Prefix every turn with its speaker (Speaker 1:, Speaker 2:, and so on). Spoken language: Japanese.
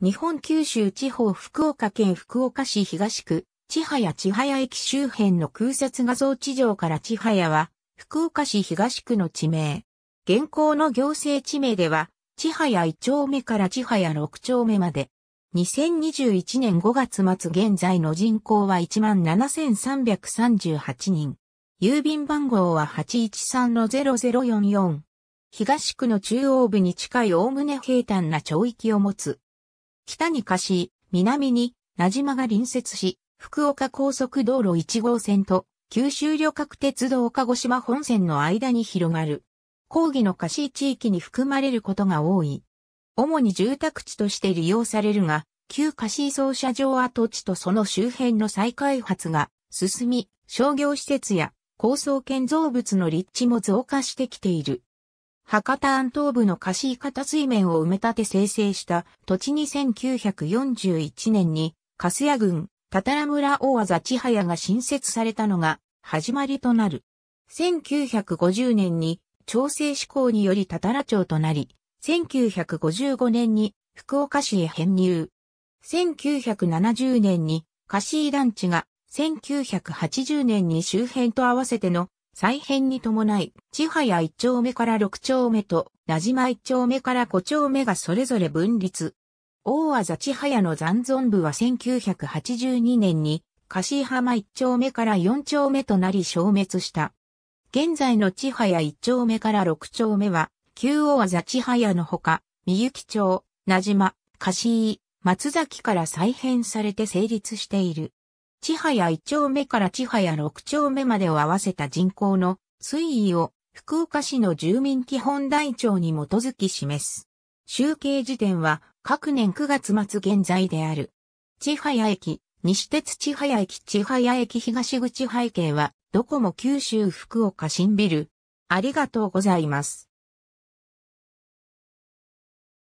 Speaker 1: 日本九州地方福岡県福岡市東区、千早千早駅周辺の空撮画像地上から千早は、福岡市東区の地名。現行の行政地名では、千早1丁目から千早6丁目まで。2021年5月末現在の人口は17,338人。郵便番号は813-0044。東区の中央部に近いおおむね平坦な町域を持つ。北に貸し、南に名島が隣接し、福岡高速道路1号線と九州旅客鉄道鹿児島本線の間に広がる。講義の貸し地域に含まれることが多い。主に住宅地として利用されるが、旧貸し操車場跡地とその周辺の再開発が進み、商業施設や高層建造物の立地も増加してきている。博多安東部の貸方水面を埋め立て生成した土地に1941年に、カスヤ郡、タタラ村大和千早が新設されたのが始まりとなる。1950年に調整施行によりタタラ町となり、1955年に福岡市へ編入。1970年に貸井団地が1980年に周辺と合わせての再編に伴い、千早一丁目から六丁目と、名島一丁目から五丁目がそれぞれ分立。大和千早の残存部は1982年に、柏浜一丁目から四丁目となり消滅した。現在の千早一丁目から六丁目は、旧大和千早のほか、三幸町、名島、柏井、松崎から再編されて成立している。千早1丁目から千早6丁目までを合わせた人口の推移を福岡市の住民基本台帳に基づき示す。集計時点は各年9月末現在である。千早駅、西鉄千早駅千早駅東口背景は、どこも九州福岡新ビル。ありがとうございます。